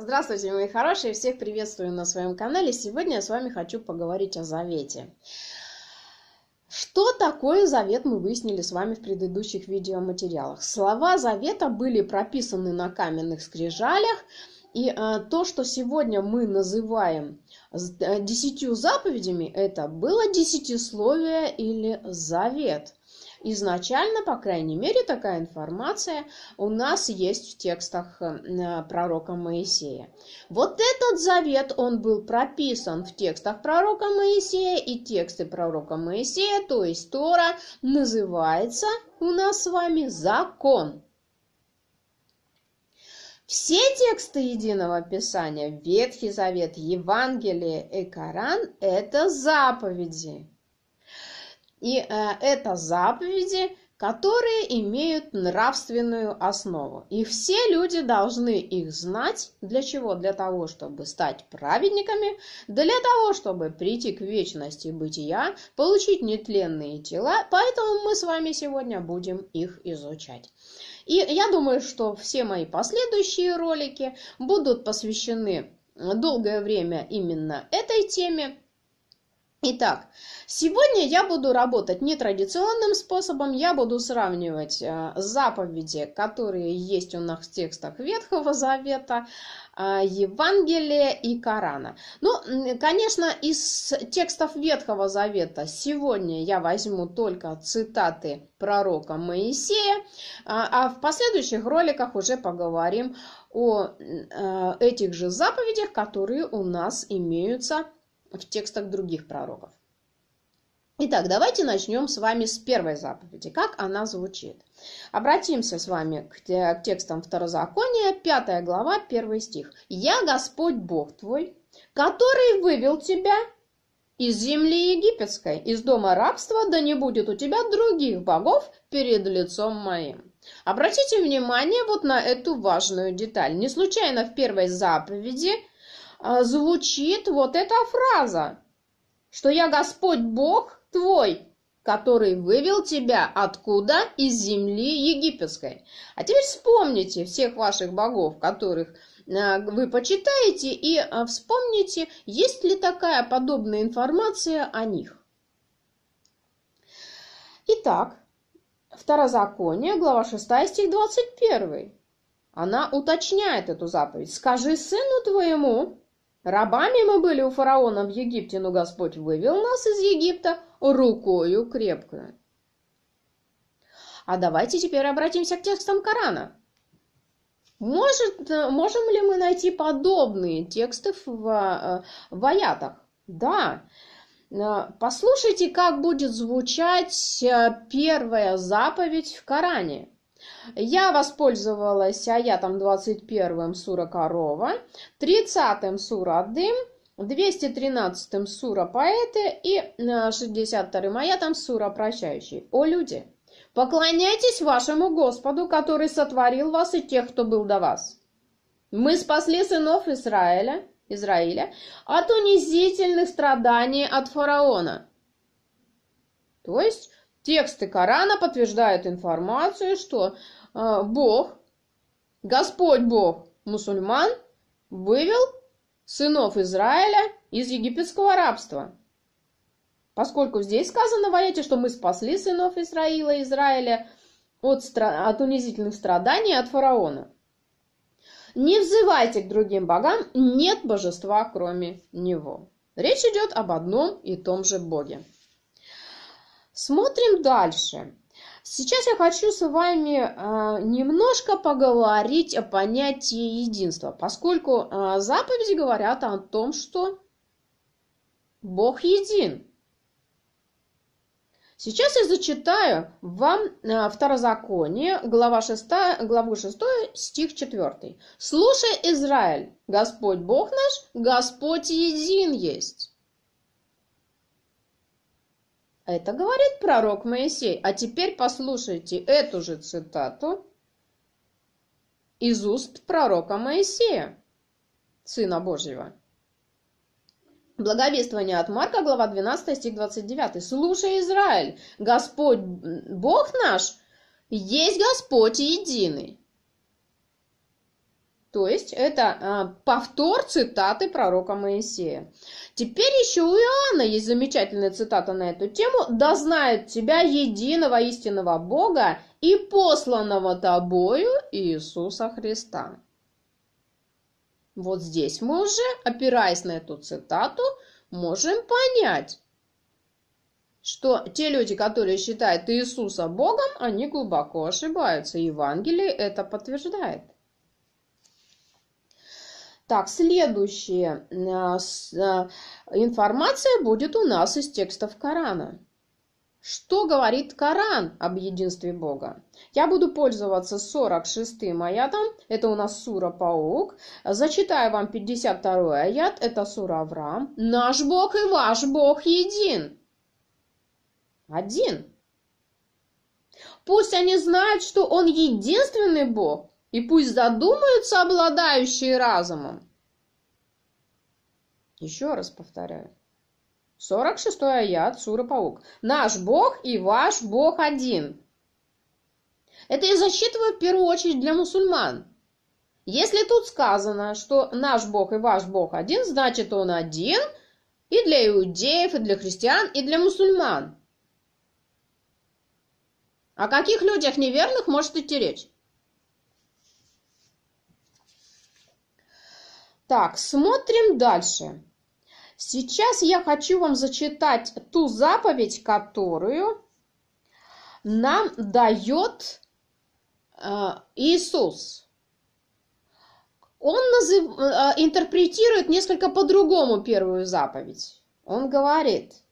Здравствуйте, мои хорошие! Всех приветствую на своем канале. Сегодня я с вами хочу поговорить о завете. Что такое завет, мы выяснили с вами в предыдущих видеоматериалах. Слова завета были прописаны на каменных скрижалях, и э, то, что сегодня мы называем э, десятью заповедями, это было десятисловие или завет – изначально, по крайней мере, такая информация у нас есть в текстах э, э, пророка Моисея. Вот этот завет, он был прописан в текстах пророка Моисея, и тексты пророка Моисея, то есть Тора, называется у нас с вами закон. Все тексты Единого Писания, Ветхий Завет, Евангелие и Коран – это заповеди. И э, это заповеди, которые имеют нравственную основу. И все люди должны их знать. Для чего? Для того, чтобы стать праведниками, для того, чтобы прийти к вечности бытия, получить нетленные тела. Поэтому мы с вами сегодня будем их изучать. И я думаю, что все мои последующие ролики будут посвящены долгое время именно этой теме. Итак, сегодня я буду работать нетрадиционным способом, я буду сравнивать э, заповеди, которые есть у нас в текстах Ветхого Завета, э, Евангелия и Корана. Ну, конечно, из текстов Ветхого Завета сегодня я возьму только цитаты пророка Моисея, э, а в последующих роликах уже поговорим о этих же заповедях, которые у нас имеются в текстах других пророков. Итак, давайте начнем с вами с первой заповеди, как она звучит. Обратимся с вами к, к текстам Второзакония, 5 глава, 1 стих. «Я Господь Бог твой, который вывел тебя из земли египетской, из дома рабства, да не будет у тебя других богов перед лицом моим». Обратите внимание вот на эту важную деталь. Не случайно в первой заповеди – а, звучит вот эта фраза, что я Господь Бог твой, который вывел тебя откуда? Из земли египетской. А теперь вспомните всех ваших богов, которых а, вы почитаете, и а, вспомните, есть ли такая подобная информация о них. Итак, Второзаконие, глава 6, стих 21. Она уточняет эту заповедь. «Скажи сыну твоему, Рабами мы были у фараона в Египте, но Господь вывел нас из Египта рукою крепкую. А давайте теперь обратимся к текстам Корана. Может, можем ли мы найти подобные тексты в, э, в аятах? Да. Э, послушайте, как будет звучать э, первая заповедь в Коране. Я воспользовалась аятом 21 сура корова, 30 сура дым, 213 сура поэты и 62 э, аятом сура прощающий. О люди! Поклоняйтесь вашему Господу, который сотворил вас и тех, кто был до вас. Мы спасли сынов Израиля, Израиля от унизительных страданий от фараона. То есть Тексты Корана подтверждают информацию, что э, Бог, Господь Бог мусульман, вывел сынов Израиля из египетского рабства. Поскольку здесь сказано в аяте, что мы спасли сынов Израила, Израиля от, стра... от унизительных страданий от фараона. Не взывайте к другим богам, нет божества, кроме него. Речь идет об одном и том же боге. Смотрим дальше. Сейчас я хочу с вами э, немножко поговорить о понятии единства, поскольку э, заповеди говорят о том, что Бог един. Сейчас я зачитаю вам э, Второзаконие, глава 6, главу 6, стих 4. «Слушай, Израиль, Господь Бог наш, Господь един есть». Это говорит пророк Моисей. А теперь послушайте эту же цитату из уст пророка Моисея, сына Божьего. Благовествование от Марка, глава 12, стих 29. «Слушай, Израиль, Господь Бог наш, есть Господь единый». То есть это э, повтор цитаты пророка Моисея. Теперь еще у Иоанна есть замечательная цитата на эту тему. «Да знает тебя единого истинного Бога и посланного тобою Иисуса Христа». Вот здесь мы уже, опираясь на эту цитату, можем понять, что те люди, которые считают Иисуса Богом, они глубоко ошибаются. Евангелие это подтверждает. Так, следующая э, э, информация будет у нас из текстов Корана. Что говорит Коран об единстве Бога? Я буду пользоваться 46-м аятом, это у нас сура Паук. Зачитаю вам 52-й аят, это сура Авраам. Наш Бог и ваш Бог един. Один. Пусть они знают, что Он единственный Бог, и пусть задумаются обладающие разумом. Еще раз повторяю. 46 аят Сура Паук. Наш Бог и ваш Бог один. Это я засчитываю в первую очередь для мусульман. Если тут сказано, что наш Бог и ваш Бог один, значит он один и для иудеев, и для христиан, и для мусульман. О каких людях неверных может идти речь? Так, смотрим дальше. Сейчас я хочу вам зачитать ту заповедь, которую нам дает э, Иисус. Он назыв... Э, интерпретирует несколько по-другому первую заповедь. Он говорит –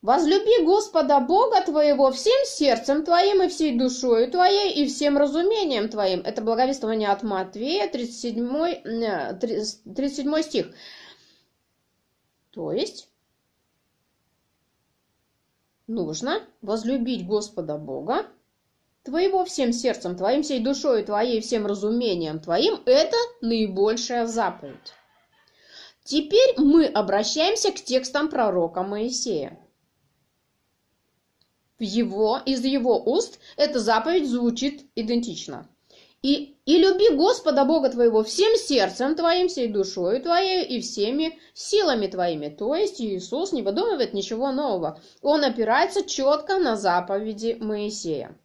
Возлюби Господа Бога твоего всем сердцем твоим и всей душою твоей и всем разумением твоим. Это благовествование от Матвея, 37, 37 э, стих. То есть нужно возлюбить Господа Бога твоего всем сердцем твоим, всей душою твоей, всем разумением твоим. Это наибольшая заповедь. Теперь мы обращаемся к текстам пророка Моисея в его, из его уст эта заповедь звучит идентично. И, и люби Господа Бога твоего всем сердцем твоим, всей душой твоей и всеми силами твоими. То есть Иисус не выдумывает ничего нового. Он опирается четко на заповеди Моисея.